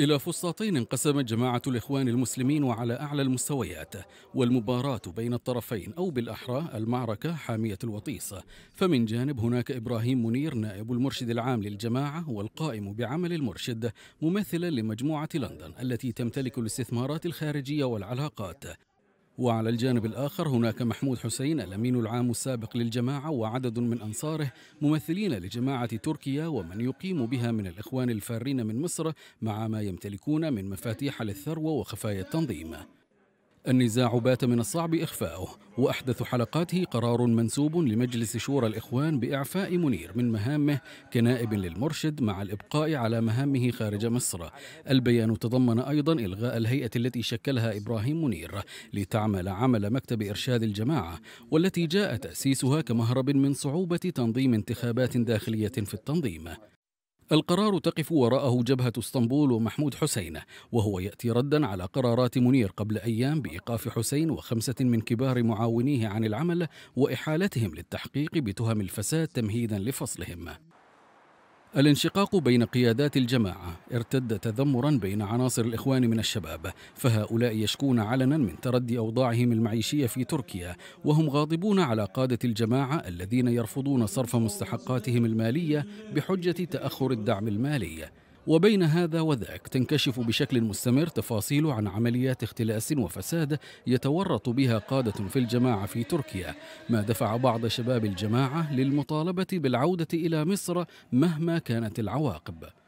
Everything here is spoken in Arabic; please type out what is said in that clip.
إلى فسطاطين انقسمت جماعة الإخوان المسلمين وعلى أعلى المستويات والمباراة بين الطرفين أو بالأحرى المعركة حامية الوطيس فمن جانب هناك إبراهيم منير نائب المرشد العام للجماعة والقائم بعمل المرشد ممثلا لمجموعة لندن التي تمتلك الاستثمارات الخارجية والعلاقات وعلى الجانب الآخر هناك محمود حسين الأمين العام السابق للجماعة وعدد من أنصاره ممثلين لجماعة تركيا ومن يقيم بها من الإخوان الفارين من مصر مع ما يمتلكون من مفاتيح للثروة وخفايا التنظيم النزاع بات من الصعب إخفاؤه وأحدث حلقاته قرار منسوب لمجلس شورى الإخوان بإعفاء منير من مهامه كنائب للمرشد مع الإبقاء على مهامه خارج مصر البيان تضمن أيضا إلغاء الهيئة التي شكلها إبراهيم منير لتعمل عمل مكتب إرشاد الجماعة والتي جاء تأسيسها كمهرب من صعوبة تنظيم انتخابات داخلية في التنظيم القرار تقف وراءه جبهة اسطنبول ومحمود حسين وهو يأتي ردا على قرارات منير قبل أيام بإيقاف حسين وخمسة من كبار معاونيه عن العمل وإحالتهم للتحقيق بتهم الفساد تمهيدا لفصلهم الانشقاق بين قيادات الجماعة ارتد تذمرا بين عناصر الإخوان من الشباب فهؤلاء يشكون علنا من تردي أوضاعهم المعيشية في تركيا وهم غاضبون على قادة الجماعة الذين يرفضون صرف مستحقاتهم المالية بحجة تأخر الدعم المالي وبين هذا وذاك تنكشف بشكل مستمر تفاصيل عن عمليات اختلاس وفساد يتورط بها قادة في الجماعة في تركيا ما دفع بعض شباب الجماعة للمطالبة بالعودة إلى مصر مهما كانت العواقب